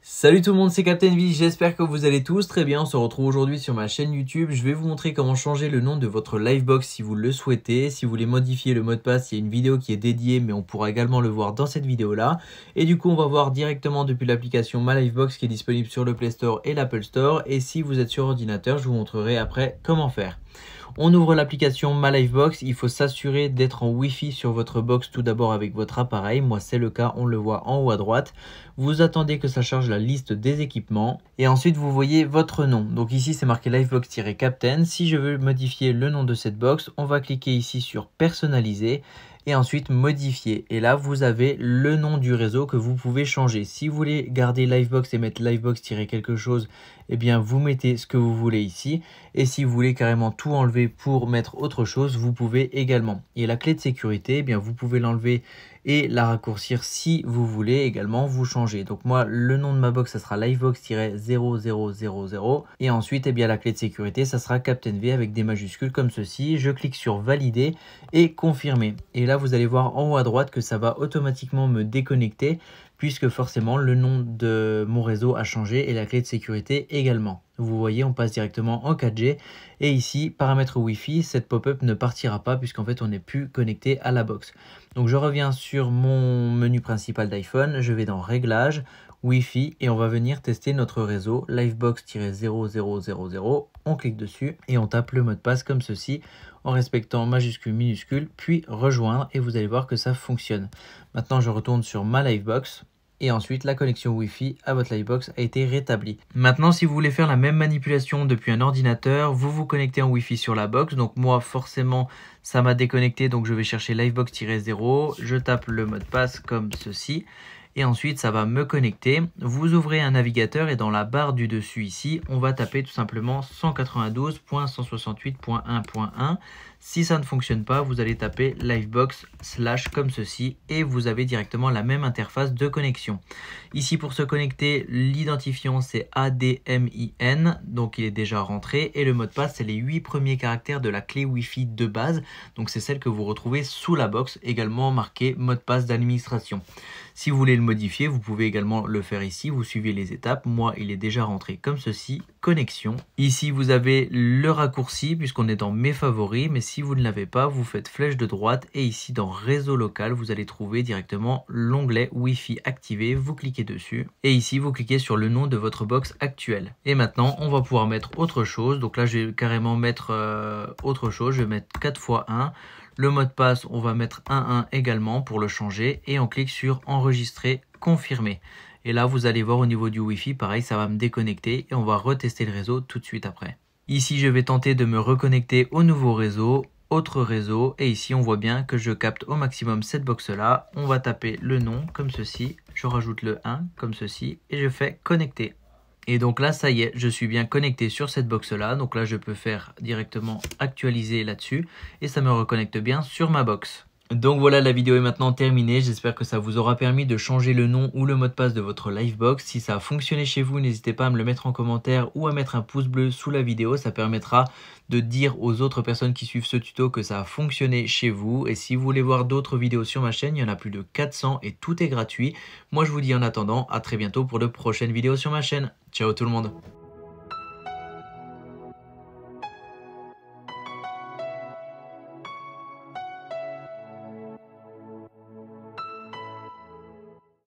Salut tout le monde, c'est Captain V, j'espère que vous allez tous très bien. On se retrouve aujourd'hui sur ma chaîne YouTube. Je vais vous montrer comment changer le nom de votre Livebox si vous le souhaitez. Si vous voulez modifier le mot de passe, il y a une vidéo qui est dédiée, mais on pourra également le voir dans cette vidéo-là. Et du coup, on va voir directement depuis l'application Ma Livebox qui est disponible sur le Play Store et l'Apple Store. Et si vous êtes sur ordinateur, je vous montrerai après comment faire. On ouvre l'application My Livebox. Il faut s'assurer d'être en Wi-Fi sur votre box tout d'abord avec votre appareil. Moi, c'est le cas, on le voit en haut à droite. Vous attendez que ça charge la liste des équipements et ensuite vous voyez votre nom. Donc ici, c'est marqué Livebox-Captain. Si je veux modifier le nom de cette box, on va cliquer ici sur personnaliser et ensuite modifier. Et là, vous avez le nom du réseau que vous pouvez changer. Si vous voulez garder Livebox et mettre Livebox-quelque chose, eh bien, vous mettez ce que vous voulez ici. Et si vous voulez carrément tout enlever pour mettre autre chose, vous pouvez également. Et la clé de sécurité, eh bien, vous pouvez l'enlever et la raccourcir si vous voulez également vous changer. Donc moi le nom de ma box ça sera livebox-0000 et ensuite eh bien la clé de sécurité ça sera Captain V avec des majuscules comme ceci. Je clique sur valider et confirmer et là vous allez voir en haut à droite que ça va automatiquement me déconnecter puisque forcément le nom de mon réseau a changé et la clé de sécurité également. Vous voyez, on passe directement en 4G et ici, paramètres Wi-Fi, cette pop-up ne partira pas puisqu'en fait on n'est plus connecté à la box. Donc je reviens sur mon menu principal d'iPhone, je vais dans Réglages, Wi-Fi et on va venir tester notre réseau Livebox-0000. On clique dessus et on tape le mot de passe comme ceci en respectant majuscule, minuscule, puis rejoindre et vous allez voir que ça fonctionne. Maintenant je retourne sur ma Livebox et ensuite la connexion Wi-Fi à votre Livebox a été rétablie. Maintenant, si vous voulez faire la même manipulation depuis un ordinateur, vous vous connectez en Wi-Fi sur la box. Donc moi, forcément, ça m'a déconnecté, donc je vais chercher Livebox-0, je tape le mot de passe comme ceci, et ensuite ça va me connecter. Vous ouvrez un navigateur et dans la barre du dessus ici, on va taper tout simplement 192.168.1.1. Si ça ne fonctionne pas, vous allez taper Livebox slash comme ceci et vous avez directement la même interface de connexion. Ici pour se connecter, l'identifiant c'est ADMIN, donc il est déjà rentré et le mot de passe c'est les 8 premiers caractères de la clé Wi-Fi de base, donc c'est celle que vous retrouvez sous la box, également marquée mot de passe d'administration. Si vous voulez le modifier, vous pouvez également le faire ici. Vous suivez les étapes. Moi, il est déjà rentré comme ceci. Connexion. Ici, vous avez le raccourci puisqu'on est dans mes favoris. Mais si vous ne l'avez pas, vous faites flèche de droite. Et ici, dans réseau local, vous allez trouver directement l'onglet Wi-Fi activé. Vous cliquez dessus. Et ici, vous cliquez sur le nom de votre box actuelle. Et maintenant, on va pouvoir mettre autre chose. Donc là, je vais carrément mettre euh, autre chose. Je vais mettre 4 x 1. Le mot de passe, on va mettre 11 également pour le changer et on clique sur enregistrer, confirmer. Et là, vous allez voir au niveau du Wi-Fi, pareil, ça va me déconnecter et on va retester le réseau tout de suite après. Ici, je vais tenter de me reconnecter au nouveau réseau, autre réseau, et ici, on voit bien que je capte au maximum cette box-là. On va taper le nom comme ceci, je rajoute le 1 comme ceci et je fais connecter. Et donc là, ça y est, je suis bien connecté sur cette box-là. Donc là, je peux faire directement actualiser là-dessus. Et ça me reconnecte bien sur ma box. Donc voilà, la vidéo est maintenant terminée. J'espère que ça vous aura permis de changer le nom ou le mot de passe de votre Livebox. Si ça a fonctionné chez vous, n'hésitez pas à me le mettre en commentaire ou à mettre un pouce bleu sous la vidéo. Ça permettra de dire aux autres personnes qui suivent ce tuto que ça a fonctionné chez vous. Et si vous voulez voir d'autres vidéos sur ma chaîne, il y en a plus de 400 et tout est gratuit. Moi, je vous dis en attendant, à très bientôt pour de prochaines vidéos sur ma chaîne. Ciao tout le monde